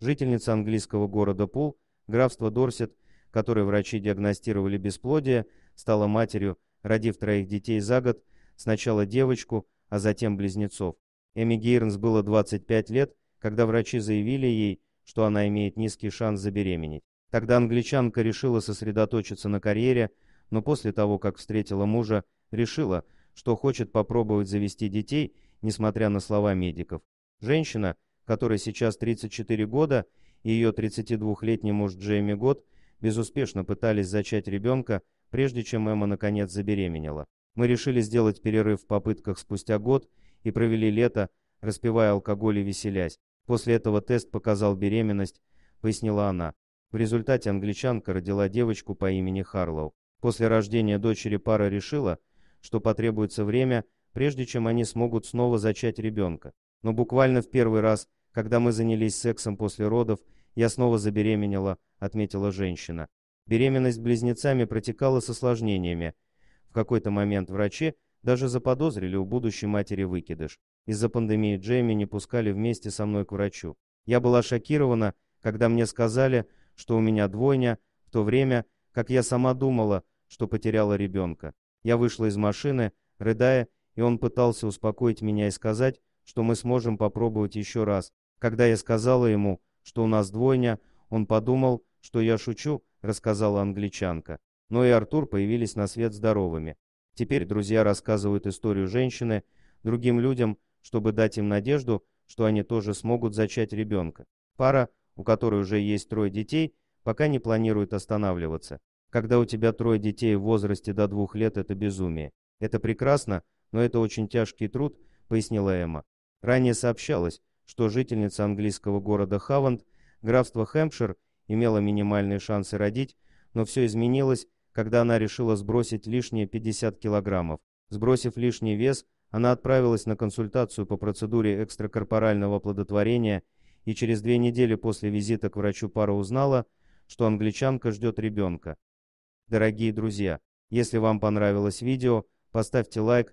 Жительница английского города Пул, графства Дорсет, которой врачи диагностировали бесплодие, стала матерью, родив троих детей за год, сначала девочку, а затем близнецов. Эми Гейрнс было 25 лет, когда врачи заявили ей, что она имеет низкий шанс забеременеть. Тогда англичанка решила сосредоточиться на карьере, но после того, как встретила мужа, решила, что хочет попробовать завести детей, несмотря на слова медиков. Женщина, которой сейчас 34 года, и ее 32-летний муж Джейми Год безуспешно пытались зачать ребенка, прежде чем Эмма наконец забеременела. Мы решили сделать перерыв в попытках спустя год и провели лето, распивая алкоголь и веселясь. После этого тест показал беременность, пояснила она. В результате англичанка родила девочку по имени Харлоу. После рождения дочери пара решила, что потребуется время – прежде чем они смогут снова зачать ребенка. Но буквально в первый раз, когда мы занялись сексом после родов, я снова забеременела, отметила женщина. Беременность близнецами протекала с осложнениями. В какой-то момент врачи даже заподозрили у будущей матери выкидыш. Из-за пандемии Джейми не пускали вместе со мной к врачу. Я была шокирована, когда мне сказали, что у меня двойня, в то время, как я сама думала, что потеряла ребенка. Я вышла из машины, рыдая и он пытался успокоить меня и сказать, что мы сможем попробовать еще раз. Когда я сказала ему, что у нас двойня, он подумал, что я шучу, рассказала англичанка. Но ну и Артур появились на свет здоровыми. Теперь друзья рассказывают историю женщины другим людям, чтобы дать им надежду, что они тоже смогут зачать ребенка. Пара, у которой уже есть трое детей, пока не планирует останавливаться. Когда у тебя трое детей в возрасте до двух лет, это безумие. Это прекрасно, но это очень тяжкий труд, пояснила Эмма. Ранее сообщалось, что жительница английского города Хаванд, графство Хэмпшир, имела минимальные шансы родить, но все изменилось, когда она решила сбросить лишние 50 килограммов. Сбросив лишний вес, она отправилась на консультацию по процедуре экстракорпорального оплодотворения и через две недели после визита к врачу пара узнала, что англичанка ждет ребенка. Дорогие друзья, если вам понравилось видео, поставьте лайк,